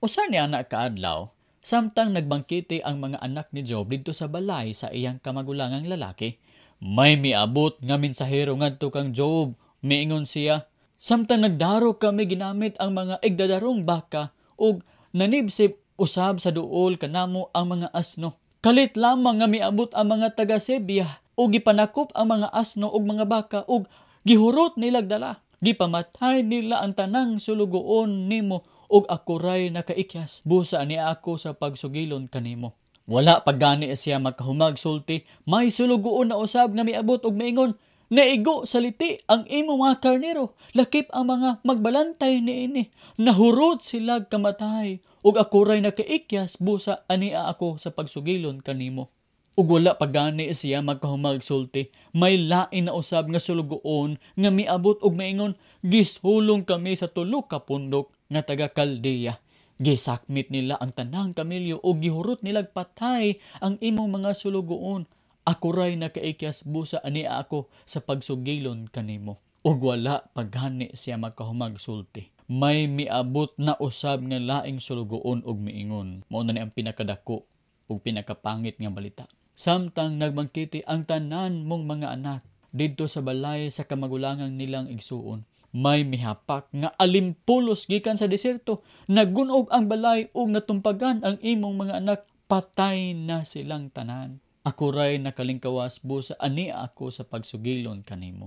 Usa niya anak kaadlaw, samtang nagbangkiti ang mga anak ni Job dito sa balay sa iyang kamagulangang lalaki. May miabot nga mensahero ngadto kang Job, miingon siya. Samtang nagdaro kami ginamit ang mga igdadarong baka ug nanibsip usab sa duol kanamo ang mga asno. Kalit lamang nga miabot ang mga taga Sebia ug gipanakop ang mga asno ug mga baka ug gihurot nilagdala. Gipamatay nila ang tanang sulugoon nimo ug ako ray nakaikyas busa ani ako sa pagsugilon kanimo wala pagani siya magkahumag sulti may sulugoon na usab nga miabot og maingon Naigo sa liti ang imo mga karnero. Lakip ang mga magbalantay ni ini. Nahurot sila kamatay. Ug ako nakaikyas busa ania ako sa pagsugilon kanimo. Ug wala pagani siya magkahumag sulti. May lain na usab nga sulugoon nga miabot og maingon, gisulong kami sa tulo ka pundok nga taga Kaldeya. Gisakmit nila ang tanang kamilyo o gihurot nilag patay ang imong mga sulugoon. Ako ray nakaikyas busa ani ako sa pagsugilon kanimo. Ug wala paghani siya makahumag sulti. May miabot na usab nga laing sulugoon og miingon. Mao na ni ang pinakadako ug pinakapangit nga balita. Samtang nagmangkiti ang tanan mong mga anak didto sa balay sa kamagulangang nilang igsuon may mihapak nga alimpulos gikan sa desierto nagunog ang balay ug natumpagan ang imong mga anak patay na silang tanan ako ray nakalingkawas busa ani ako sa pagsugilon kanimo